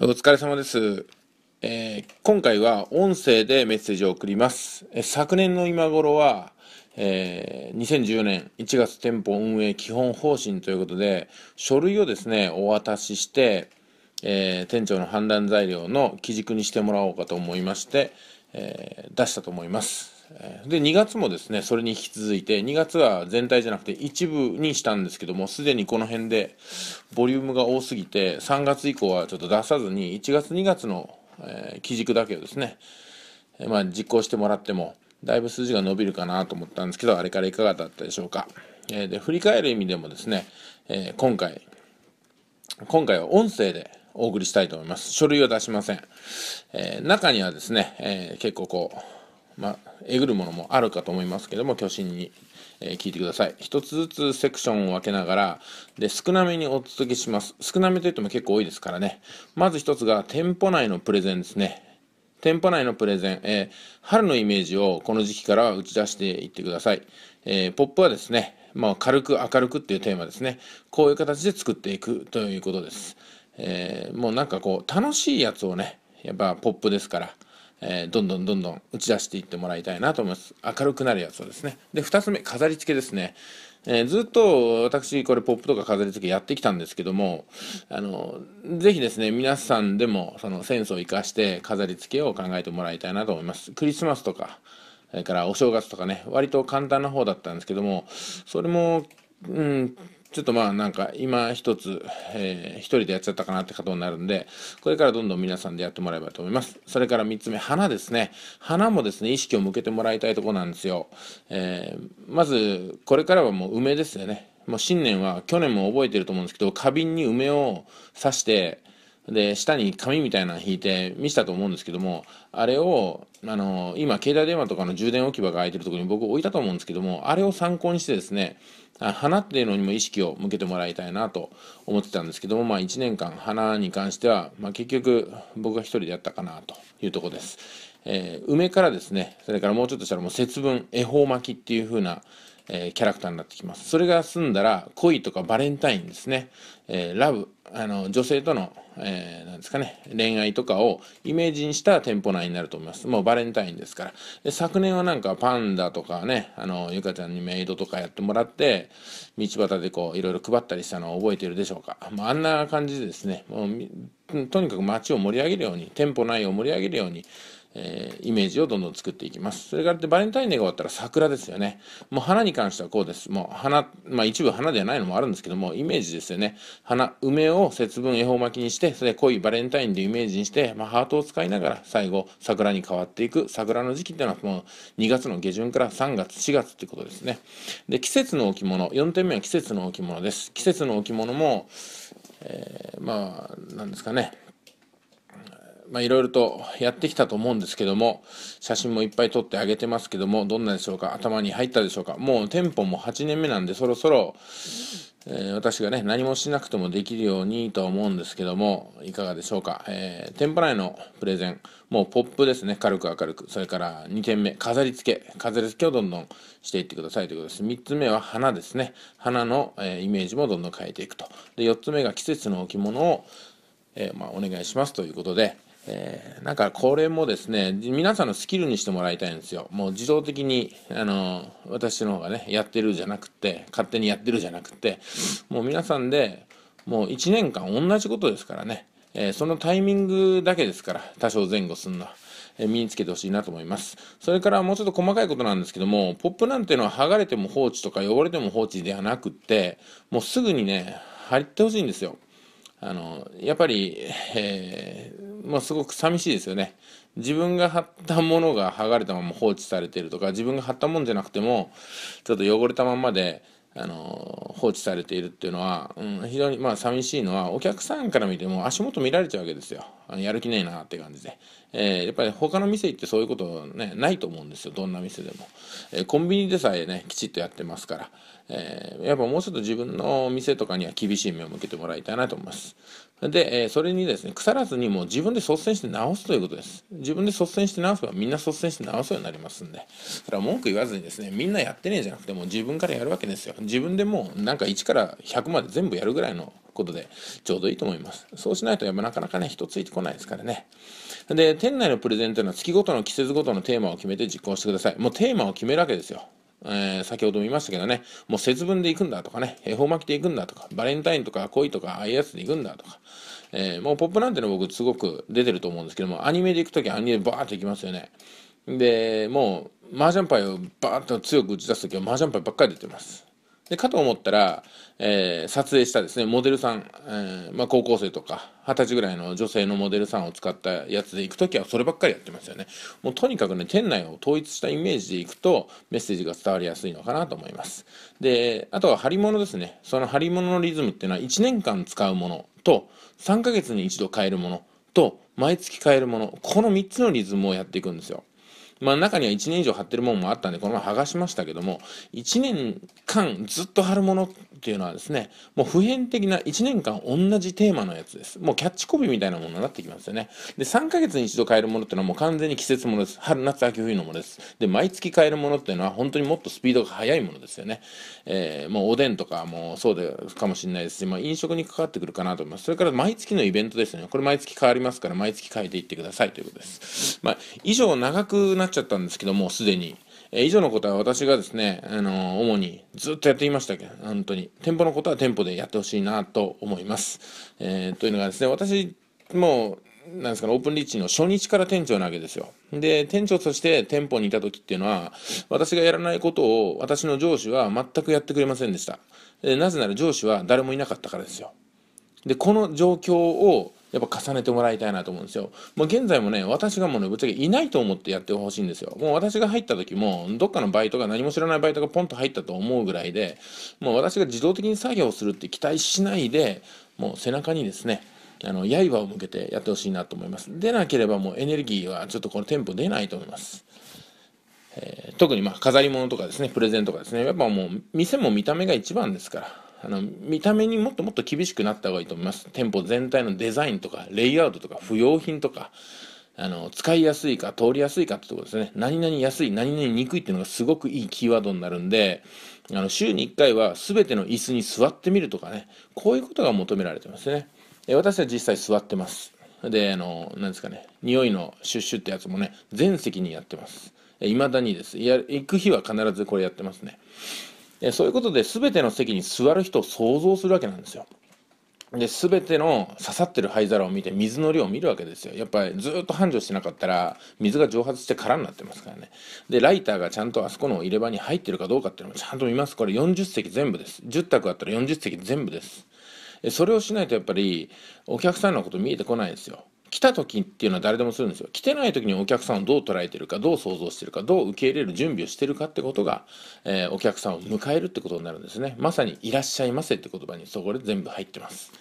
お疲れ様です、えー、今回は音声でメッセージを送ります。え昨年の今頃は、えー、2014年1月店舗運営基本方針ということで、書類をですね、お渡しして、えー、店長の判断材料の基軸にしてもらおうかと思いまして、え出したと思います。で2月もですねそれに引き続いて2月は全体じゃなくて一部にしたんですけどもすでにこの辺でボリュームが多すぎて3月以降はちょっと出さずに1月2月の、えー、基軸だけをですね、えー、まあ、実行してもらってもだいぶ数字が伸びるかなと思ったんですけどあれからいかがだったでしょうか、えー、で振り返る意味でもですね、え今回今回は音声でお送りしたいと思います書類を出しません、え中にはですね、え結構こうまあ、えぐるものもあるかと思いますけども、巨神に、えー、聞いてください。一つずつセクションを分けながら、で、少なめにお続けします。少なめといっても結構多いですからね。まず一つが、店舗内のプレゼンですね。店舗内のプレゼン、えー、春のイメージをこの時期から打ち出していってください。えー、ポップはですね、まあ、軽く明るくっていうテーマですね。こういう形で作っていくということです。えー、もうなんかこう、楽しいやつをね、やっぱポップですから、えー、どんどんどんどん打ち出していってもらいたいなと思います。明るくなるやつをですね。で、2つ目、飾り付けですね。えー、ずっと私、これ、ポップとか飾り付けやってきたんですけども、あの、是非ですね、皆さんでも、そのセンスを活かして飾り付けを考えてもらいたいなと思います。クリスマスとか、それからお正月とかね、割と簡単な方だったんですけども、それも、うん、ちょっとまあなんか今一つ、えー、一人でやっちゃったかなってことになるんで、これからどんどん皆さんでやってもらえばと思います。それから3つ目、花ですね。花もですね、意識を向けてもらいたいとこなんですよ。えー、まず、これからはもう梅ですよね。もう新年は去年も覚えてると思うんですけど、花瓶に梅を刺して、で下に紙みたいなの引いて見せたと思うんですけどもあれをあの今携帯電話とかの充電置き場が空いてるところに僕置いたと思うんですけどもあれを参考にしてですね花っていうのにも意識を向けてもらいたいなと思ってたんですけども、まあ、1年間花に関しては、まあ、結局僕が1人でやったかなというとこです、えー、梅からですねそれからもうちょっとしたらもう節分恵方巻きっていう風なえー、キャラクターになってきます。それが済んだら、恋とかバレンタインですね、えー、ラブ、あの、女性との、えー、ですかね、恋愛とかをイメージにした店舗内になると思います。もうバレンタインですから。で昨年はなんかパンダとかね、あの、ゆかちゃんにメイドとかやってもらって、道端でこう、いろいろ配ったりしたのを覚えているでしょうか。まあ、あんな感じでですね、もう、とにかく街を盛り上げるように、店舗内を盛り上げるように、えー、イメージをどんどん作っていきます。それからでバレンタインデーが終わったら桜ですよね。もう花に関してはこうです。もう花、まあ一部花ではないのもあるんですけども、イメージですよね。花、梅を節分恵方巻きにして、それで濃いバレンタインでイメージにして、まあハートを使いながら最後桜に変わっていく。桜の時期っていうのはもう2月の下旬から3月、4月ってことですね。で、季節の置物。4点目は季節の置物です。季節の置物も、えー、まあ、なんですかね。まあ、いろいろとやってきたと思うんですけども、写真もいっぱい撮ってあげてますけども、どんなでしょうか頭に入ったでしょうかもう店舗も8年目なんで、そろそろ、えー、私がね、何もしなくてもできるようにとは思うんですけども、いかがでしょうか、えー、店舗内のプレゼン、もうポップですね、軽く明るく。それから2点目、飾り付け。飾り付けをどんどんしていってくださいということです。3つ目は花ですね。花の、えー、イメージもどんどん変えていくと。で、4つ目が季節の置物を、えまあ、お願いしますということで、えー、なんかこれもですね皆さんのスキルにしてもらいたいんですよもう自動的にあの私の方がねやってるじゃなくて勝手にやってるじゃなくてもう皆さんでもう1年間同じことですからね、えー、そのタイミングだけですから多少前後すんのは。身につけてほしいなと思います。それからもうちょっと細かいことなんですけども、ポップなんていうのは剥がれても放置とか汚れても放置ではなくって、もうすぐにね、入ってほしいんですよ。あのやっぱり、えー、まあ、すごく寂しいですよね自分が貼ったものが剥がれたまま放置されているとか自分が貼ったもんじゃなくてもちょっと汚れたまんまであの放置されているっていうのは、うん、非常にまあ寂しいのはお客さんから見ても足元見られちゃうわけですよ。やる気ねえなって感じで、えー、やっぱり他の店行ってそういうことねないと思うんですよどんな店でも、えー、コンビニでさえねきちっとやってますから、えー、やっぱもうちょっと自分の店とかには厳しい目を向けてもらいたいなと思いますで、えそれにですね腐らずにもう自分で率先して直すということです自分で率先して直せばみんな率先して直すようになりますんでそれは文句言わずにですねみんなやってねえじゃなくてもう自分からやるわけですよ自分でもうなんか1から100まで全部やるぐらいのことでちょうどいいと思います。そうしないとやっぱなかなかね、人ついてこないですからね。で、店内のプレゼンというのは月ごとの季節ごとのテーマを決めて実行してください。もうテーマを決めるわけですよ。えー、先ほども言いましたけどね、もう節分で行くんだとかね、恵方巻きで行くんだとか、バレンタインとか恋とかああいうやつで行くんだとか、えー、もうポップなんての僕すごく出てると思うんですけども、アニメで行くときアニメでバーって行きますよね。で、もう、麻雀牌をバーっと強く打ち出すときは麻雀牌ばっかり出てます。で、かと思ったら、えー、撮影したですね、モデルさん、えー、まあ、高校生とか、二十歳ぐらいの女性のモデルさんを使ったやつで行くときは、そればっかりやってますよね。もうとにかくね、店内を統一したイメージで行くと、メッセージが伝わりやすいのかなと思います。で、あとは貼り物ですね。その貼り物のリズムっていうのは、1年間使うものと、3ヶ月に一度変えるものと、毎月変えるもの、この3つのリズムをやっていくんですよ。まあ中には1年以上貼ってるものもあったんで、このまま剥がしましたけども、1年間ずっと貼るものっていうのはですね、もう普遍的な1年間同じテーマのやつです。もうキャッチコピーみたいなものになってきますよね。で、3ヶ月に一度買えるものっていうのはもう完全に季節ものです。春、夏、秋、冬のものです。で、毎月買えるものっていうのは本当にもっとスピードが速いものですよね。えー、もうおでんとかもそうでかもしれないですし、まあ飲食に関わってくるかなと思います。それから毎月のイベントですよね。これ毎月変わりますから毎月変えていってくださいということです。まあ、以上長くなっちゃったんですけども、すでに。えー、以上のことは私がですね、あのー、主にずっとやっていましたけど、本当に。店舗のことは店舗でやってほしいなと思います。えー、というのがですね、私、もう、なんですかね、オープンリーチの初日から店長なわけですよ。で、店長として店舗にいた時っていうのは、私がやらないことを私の上司は全くやってくれませんでした。なぜなら上司は誰もいなかったからですよ。で、この状況をやっぱ重ねてもらいたいなと思うんですよ。もう現在もね、私がもうね、ぶっちゃけいないと思ってやってほしいんですよ。もう私が入った時も、どっかのバイトが何も知らないバイトがポンと入ったと思うぐらいで、もう私が自動的に作業するって期待しないで、もう背中にですね、あの、刃を向けてやってほしいなと思います。でなければもうエネルギーはちょっとこのテンポ出ないと思います。えー、特にまあ飾り物とかですね、プレゼントとかですね、やっぱもう店も見た目が一番ですから。あの見た目にもっともっと厳しくなった方がいいと思います店舗全体のデザインとかレイアウトとか不要品とかあの使いやすいか通りやすいかってとこですね何々安い何々憎いっていうのがすごくいいキーワードになるんであの週に1回は全ての椅子に座ってみるとかねこういうことが求められてますね私は実際座ってますであの何ですかね匂いのシュッシュってやつもね全席にやってますいまだにですいや行く日は必ずこれやってますねそういうことで全ての席に座る人を想像するわけなんですよ。で全ての刺さってる灰皿を見て水の量を見るわけですよやっぱりずっと繁盛してなかったら水が蒸発して空になってますからねでライターがちゃんとあそこの入れ歯に入ってるかどうかっていうのもちゃんと見ますこれ40席全部です10択あったら40席全部ですそれをしないとやっぱりお客さんのこと見えてこないですよ来た時っていうのは誰でもするんですよ来てない時にお客さんをどう捉えてるかどう想像してるかどう受け入れる準備をしてるかってことが、えー、お客さんを迎えるってことになるんですねまさに「いらっしゃいませ」って言葉にそこで全部入ってます。